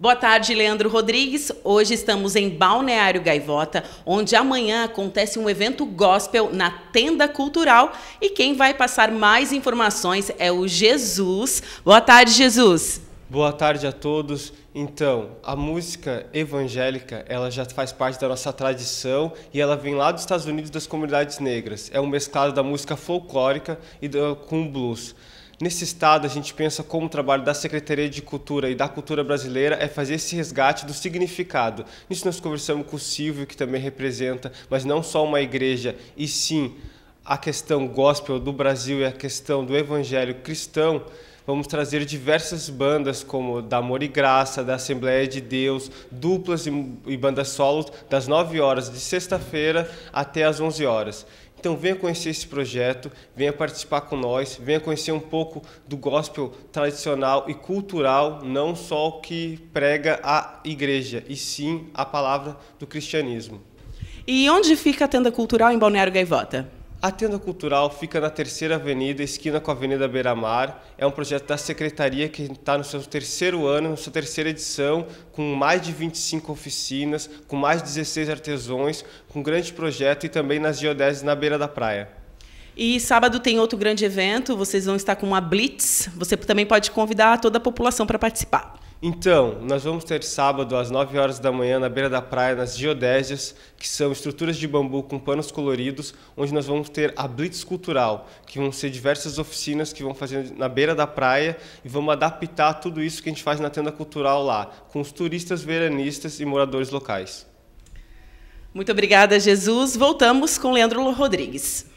Boa tarde, Leandro Rodrigues. Hoje estamos em Balneário Gaivota, onde amanhã acontece um evento gospel na Tenda Cultural e quem vai passar mais informações é o Jesus. Boa tarde, Jesus. Boa tarde a todos. Então, a música evangélica, ela já faz parte da nossa tradição e ela vem lá dos Estados Unidos das comunidades negras. É um mesclado da música folclórica e do, com blues. Nesse estado, a gente pensa como o trabalho da Secretaria de Cultura e da Cultura Brasileira é fazer esse resgate do significado. Nisso nós conversamos com o Silvio, que também representa, mas não só uma igreja, e sim a questão gospel do Brasil e a questão do evangelho cristão vamos trazer diversas bandas como da Amor e Graça, da Assembleia de Deus, duplas e, bandas solos das 9 horas de sexta-feira até as 11 horas. Então venha conhecer esse projeto, venha participar com nós, venha conhecer um pouco do gospel tradicional e cultural, não só o que prega a igreja, e sim a palavra do cristianismo. E onde fica a tenda cultural em Balneário Gaivota? A tenda cultural fica na Terceira Avenida, esquina com a Avenida Beira Mar. É um projeto da Secretaria que está no seu terceiro ano, na sua terceira edição, com mais de 25 oficinas, com mais de 16 artesãos, com um grande projeto e também nas geodéses na beira da praia. E sábado tem outro grande evento, vocês vão estar com uma blitz. Você também pode convidar toda a população para participar. Então, nós vamos ter sábado às 9 horas da manhã na beira da praia, nas geodésias, que são estruturas de bambu com panos coloridos, onde nós vamos ter a Blitz Cultural, que vão ser diversas oficinas que vão fazer na beira da praia e vamos adaptar tudo isso que a gente faz na tenda cultural lá, com os turistas, veranistas e moradores locais. Muito obrigada, Jesus. Voltamos com Leandro Rodrigues.